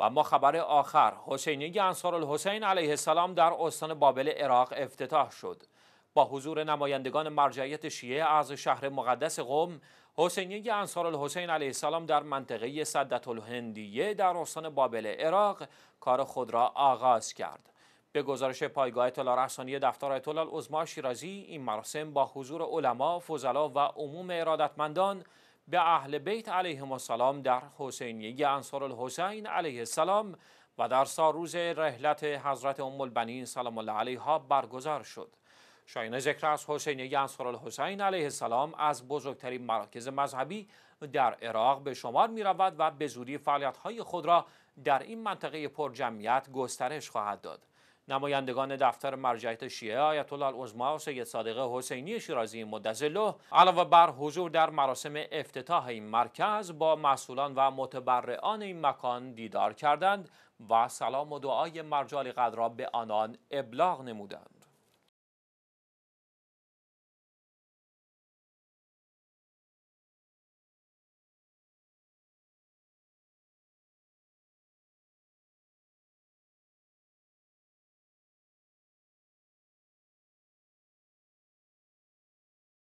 و ما خبر آخر حسینی انصار الحسین علیه السلام در استان بابل عراق افتتاح شد با حضور نمایندگان مرجعیت شیعه از شهر مقدس قم حسینی انصار الحسین علیه السلام در منطقه صدت الهندیه در استان بابل عراق کار خود را آغاز کرد به گزارش پایگاه اطلاع رسانی دفتر آیت الله شیرازی این مراسم با حضور علما، فضلا و عموم ارادتمندان به اهل بیت علیه السلام در حسینیه انصار الحسین علیه السلام و در ساروز رحلت حضرت ام البنین سلام الله علیها برگزار شد شاین ذکر از حسینیه انصار الحسین علیه السلام از بزرگترین مراکز مذهبی در عراق به شمار می رود و به زودی فعالیت خود را در این منطقه پرجمعیت گسترش خواهد داد نمایندگان دفتر مرجعیت شیعه آیت الله و سید صادق حسینی شیرازی مدظله علاوه بر حضور در مراسم افتتاح این مرکز با مسئولان و متبرعان این مکان دیدار کردند و سلام و دعای مرجالی قدرا به آنان ابلاغ نمودند